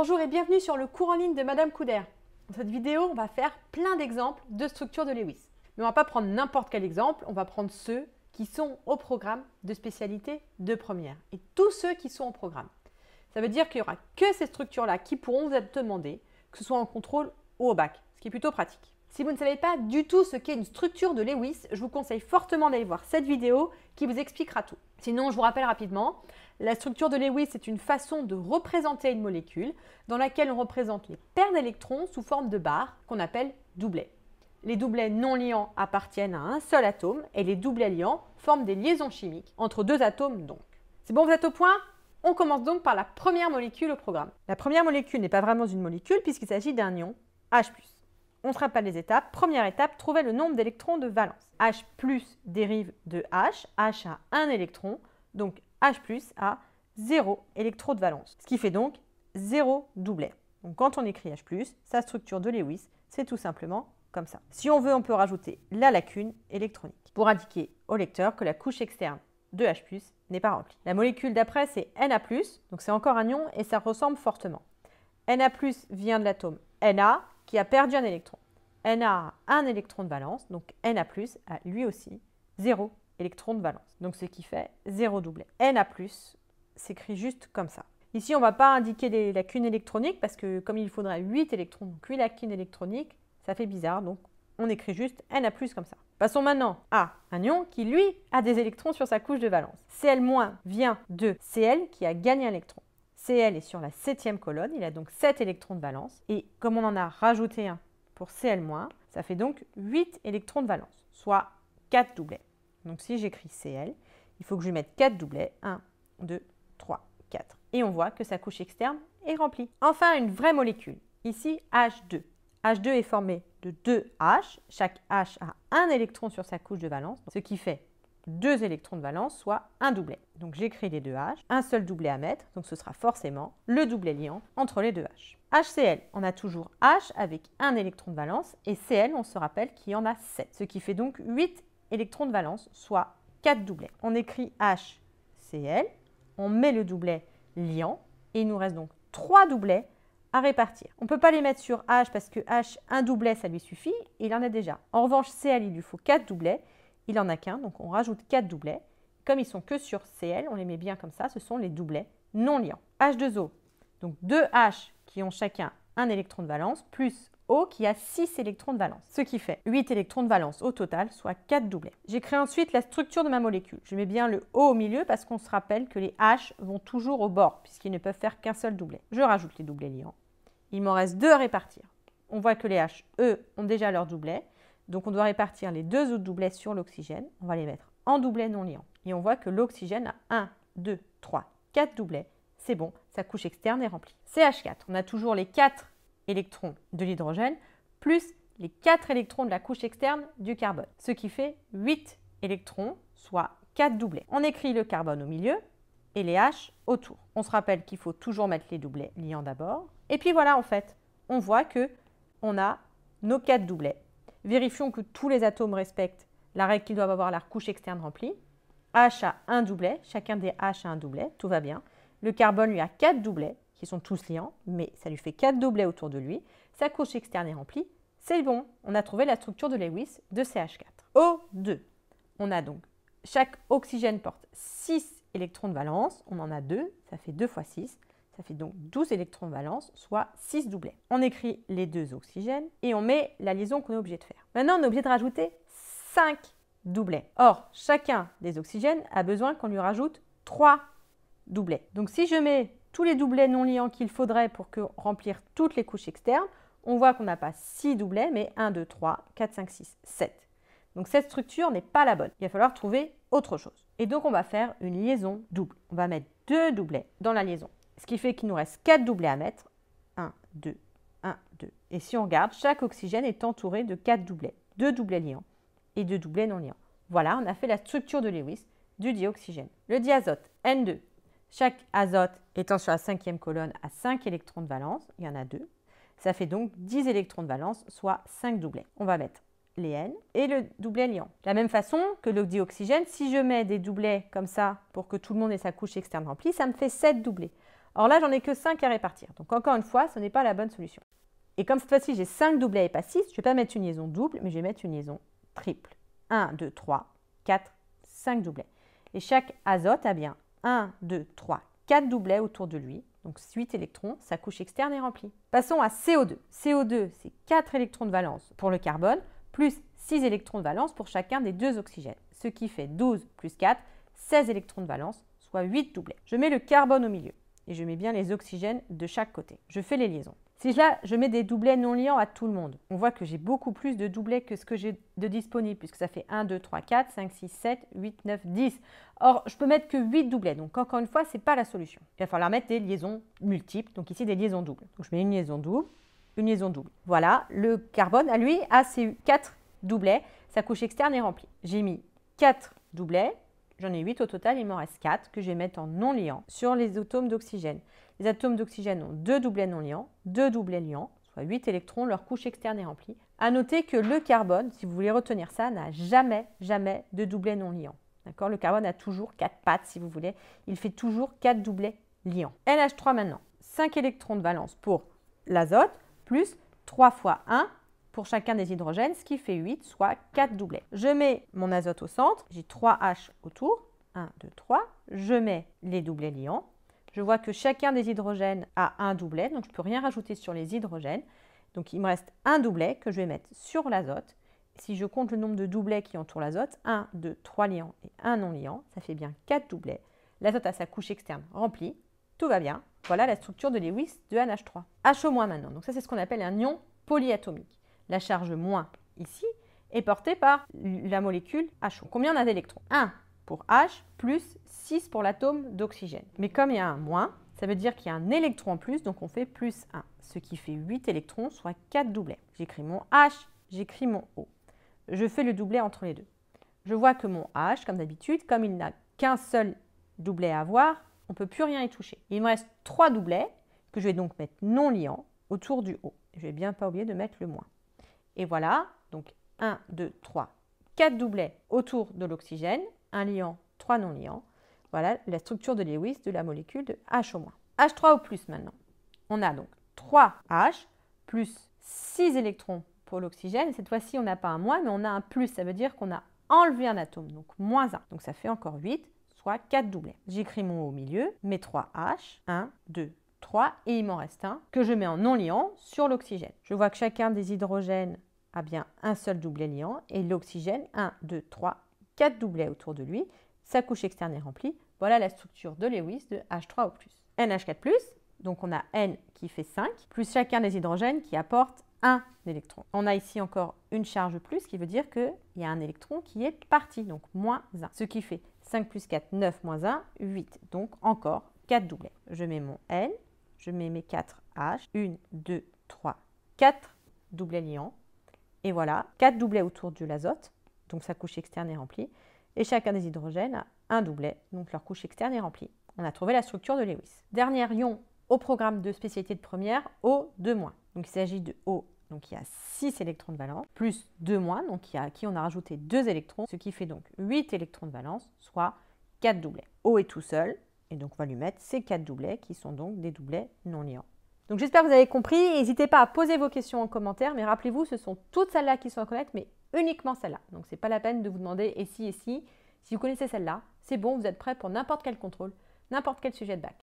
Bonjour et bienvenue sur le cours en ligne de Madame Couder. Dans cette vidéo, on va faire plein d'exemples de structures de Lewis. Mais on ne va pas prendre n'importe quel exemple, on va prendre ceux qui sont au programme de spécialité de première et tous ceux qui sont au programme. Ça veut dire qu'il n'y aura que ces structures-là qui pourront vous être demandées, que ce soit en contrôle ou au bac, ce qui est plutôt pratique. Si vous ne savez pas du tout ce qu'est une structure de Lewis, je vous conseille fortement d'aller voir cette vidéo qui vous expliquera tout. Sinon, je vous rappelle rapidement, la structure de Lewis est une façon de représenter une molécule dans laquelle on représente les paires d'électrons sous forme de barres qu'on appelle doublets. Les doublets non liants appartiennent à un seul atome et les doublets liants forment des liaisons chimiques entre deux atomes donc. C'est bon, vous êtes au point On commence donc par la première molécule au programme. La première molécule n'est pas vraiment une molécule puisqu'il s'agit d'un ion H+. On se rappelle les étapes. Première étape, trouver le nombre d'électrons de valence. H dérive de H, H a un électron, donc H a 0 électrons de valence, ce qui fait donc 0 doublet. Donc quand on écrit H+, sa structure de Lewis, c'est tout simplement comme ça. Si on veut, on peut rajouter la lacune électronique pour indiquer au lecteur que la couche externe de H+, n'est pas remplie. La molécule d'après, c'est Na+, donc c'est encore un ion et ça ressemble fortement. Na+, vient de l'atome Na qui a perdu un électron. Na a un électron de valence, donc Na+, a lui aussi 0 électrons de valence. Donc ce qui fait 0 doublet. Na+, s'écrit juste comme ça. Ici, on ne va pas indiquer les lacunes électroniques parce que comme il faudrait 8 électrons, donc 8 lacunes électroniques, ça fait bizarre, donc on écrit juste Na+, comme ça. Passons maintenant à un ion qui, lui, a des électrons sur sa couche de valence. Cl- vient de Cl qui a gagné un électron. Cl est sur la septième colonne, il a donc 7 électrons de valence. Et comme on en a rajouté un pour Cl-, ça fait donc 8 électrons de valence, soit 4 doublets. Donc si j'écris CL, il faut que je lui mette 4 doublets. 1, 2, 3, 4. Et on voit que sa couche externe est remplie. Enfin, une vraie molécule. Ici, H2. H2 est formé de 2 H. Chaque H a un électron sur sa couche de valence, ce qui fait 2 électrons de valence, soit un doublet. Donc j'écris les deux H, un seul doublet à mettre, donc ce sera forcément le doublet liant entre les deux H. HCl, on a toujours H avec un électron de valence, et Cl, on se rappelle qu'il y en a 7, ce qui fait donc 8 électrons de valence, soit 4 doublets. On écrit HCl, on met le doublet liant et il nous reste donc 3 doublets à répartir. On ne peut pas les mettre sur H parce que H, un doublet, ça lui suffit, il en a déjà. En revanche, Cl, il lui faut 4 doublets, il n'en a qu'un, donc on rajoute 4 doublets. Comme ils sont que sur Cl, on les met bien comme ça, ce sont les doublets non liants. H2O, donc 2 H qui ont chacun un électron de valence, plus O qui a 6 électrons de valence, ce qui fait 8 électrons de valence au total, soit 4 doublets. J'écris ensuite la structure de ma molécule. Je mets bien le O au milieu parce qu'on se rappelle que les H vont toujours au bord puisqu'ils ne peuvent faire qu'un seul doublet. Je rajoute les doublets liants. Il m'en reste 2 à répartir. On voit que les H, eux, ont déjà leur doublet. Donc on doit répartir les deux autres doublets sur l'oxygène. On va les mettre en doublet non liant. Et on voit que l'oxygène a 1, 2, 3, 4 doublets. C'est bon, sa couche externe est remplie. CH4, on a toujours les 4 électrons de l'hydrogène plus les 4 électrons de la couche externe du carbone, ce qui fait 8 électrons, soit 4 doublets. On écrit le carbone au milieu et les H autour. On se rappelle qu'il faut toujours mettre les doublets liant d'abord. Et puis voilà, en fait, on voit que on a nos 4 doublets. Vérifions que tous les atomes respectent la règle qu'ils doivent avoir leur couche externe remplie. H a un doublet, chacun des H a un doublet, tout va bien. Le carbone lui a 4 doublets, qui sont tous liants, mais ça lui fait quatre doublets autour de lui, sa couche externe est remplie, c'est bon, on a trouvé la structure de Lewis de CH4. O2, on a donc chaque oxygène porte 6 électrons de valence, on en a 2, ça fait 2 fois 6, ça fait donc 12 électrons de valence, soit 6 doublets. On écrit les deux oxygènes et on met la liaison qu'on est obligé de faire. Maintenant, on est obligé de rajouter 5 doublets. Or, chacun des oxygènes a besoin qu'on lui rajoute 3 doublets. Donc si je mets tous les doublets non liants qu'il faudrait pour que remplir toutes les couches externes, on voit qu'on n'a pas 6 doublets, mais 1, 2, 3, 4, 5, 6, 7. Donc cette structure n'est pas la bonne. Il va falloir trouver autre chose. Et donc on va faire une liaison double. On va mettre deux doublets dans la liaison. Ce qui fait qu'il nous reste 4 doublets à mettre. 1, 2, 1, 2. Et si on regarde, chaque oxygène est entouré de 4 doublets. 2 doublets liants et 2 doublets non liants. Voilà, on a fait la structure de Lewis du dioxygène. Le diazote N2 chaque azote étant sur la cinquième colonne à 5 électrons de valence, il y en a 2. Ça fait donc 10 électrons de valence, soit 5 doublets. On va mettre les N et le doublet liant. De la même façon que le dioxygène, si je mets des doublets comme ça pour que tout le monde ait sa couche externe remplie, ça me fait 7 doublets. Or là, j'en ai que 5 à répartir. Donc encore une fois, ce n'est pas la bonne solution. Et comme cette fois-ci, j'ai 5 doublets et pas 6, je ne vais pas mettre une liaison double, mais je vais mettre une liaison triple. 1, 2, 3, 4, 5 doublets. Et chaque azote a bien 1, 2, 3, 4 doublets autour de lui. Donc 8 électrons, sa couche externe est remplie. Passons à CO2. CO2, c'est 4 électrons de valence pour le carbone, plus 6 électrons de valence pour chacun des deux oxygènes, ce qui fait 12 plus 4, 16 électrons de valence, soit 8 doublets. Je mets le carbone au milieu et je mets bien les oxygènes de chaque côté. Je fais les liaisons. Si là, je mets des doublets non liants à tout le monde, on voit que j'ai beaucoup plus de doublets que ce que j'ai de disponible, puisque ça fait 1, 2, 3, 4, 5, 6, 7, 8, 9, 10. Or, je peux mettre que 8 doublets, donc encore une fois, ce n'est pas la solution. Il va falloir mettre des liaisons multiples, donc ici des liaisons doubles. Donc je mets une liaison double, une liaison double. Voilà, le carbone, à lui, a ses 4 doublets, sa couche externe est remplie. J'ai mis 4 doublets, j'en ai 8 au total, il m'en reste 4 que je vais mettre en non liant sur les atomes d'oxygène. Les atomes d'oxygène ont deux doublets non liants, deux doublets liants, soit 8 électrons, leur couche externe est remplie. À noter que le carbone, si vous voulez retenir ça, n'a jamais, jamais de doublets non liants. D'accord Le carbone a toujours quatre pattes, si vous voulez. Il fait toujours quatre doublets liants. LH3 maintenant, 5 électrons de valence pour l'azote, plus 3 fois 1 pour chacun des hydrogènes, ce qui fait 8, soit 4 doublets. Je mets mon azote au centre, j'ai 3H autour, 1, 2, 3. Je mets les doublets liants, je vois que chacun des hydrogènes a un doublet, donc je ne peux rien rajouter sur les hydrogènes. Donc il me reste un doublet que je vais mettre sur l'azote. Si je compte le nombre de doublets qui entourent l'azote, 1, 2, 3 liants et 1 non liant, ça fait bien 4 doublets. L'azote a sa couche externe remplie, tout va bien. Voilà la structure de Lewis de NH3. HO- maintenant, donc ça c'est ce qu'on appelle un ion polyatomique. La charge moins ici est portée par la molécule HO. Combien on a d'électrons 1, pour H, plus 6 pour l'atome d'oxygène. Mais comme il y a un moins, ça veut dire qu'il y a un électron en plus, donc on fait plus 1, ce qui fait 8 électrons, soit 4 doublets. J'écris mon H, j'écris mon O. Je fais le doublet entre les deux. Je vois que mon H, comme d'habitude, comme il n'a qu'un seul doublet à avoir, on ne peut plus rien y toucher. Il me reste 3 doublets que je vais donc mettre non liants autour du O. Je vais bien pas oublier de mettre le moins. Et voilà, donc 1, 2, 3, 4 doublets autour de l'oxygène un liant, trois non-liants. Voilà la structure de Lewis de la molécule de H au moins. H3 au plus maintenant. On a donc 3H plus 6 électrons pour l'oxygène. Cette fois-ci, on n'a pas un moins, mais on a un plus. Ça veut dire qu'on a enlevé un atome, donc moins 1. Donc ça fait encore 8, soit 4 doublets. J'écris mon au milieu, mes 3H, 1, 2, 3, et il m'en reste un que je mets en non-liant sur l'oxygène. Je vois que chacun des hydrogènes a bien un seul doublet liant, et l'oxygène, 1, 2, 3, 4 doublets autour de lui, sa couche externe est remplie. Voilà la structure de Lewis de H3O+. NH4+, donc on a N qui fait 5, plus chacun des hydrogènes qui apporte un électron. On a ici encore une charge plus, ce qui veut dire qu'il y a un électron qui est parti, donc moins 1. Ce qui fait 5 plus 4, 9 moins 1, 8. Donc encore 4 doublets. Je mets mon N, je mets mes 4 H, 1, 2, 3, 4 doublets liants. Et voilà, 4 doublets autour de l'azote, donc sa couche externe est remplie. Et chacun des hydrogènes a un doublet, donc leur couche externe est remplie. On a trouvé la structure de Lewis. Dernier ion au programme de spécialité de première, O2-. Donc il s'agit de O, donc il y a 6 électrons de valence, plus 2 donc à qui on a rajouté 2 électrons, ce qui fait donc 8 électrons de valence, soit 4 doublets. O est tout seul, et donc on va lui mettre ces 4 doublets, qui sont donc des doublets non liants. Donc j'espère que vous avez compris. N'hésitez pas à poser vos questions en commentaire, mais rappelez-vous, ce sont toutes celles-là qui sont à connaître, mais uniquement celle-là. Donc c'est pas la peine de vous demander et si et si. Si vous connaissez celle-là, c'est bon, vous êtes prêt pour n'importe quel contrôle, n'importe quel sujet de bac.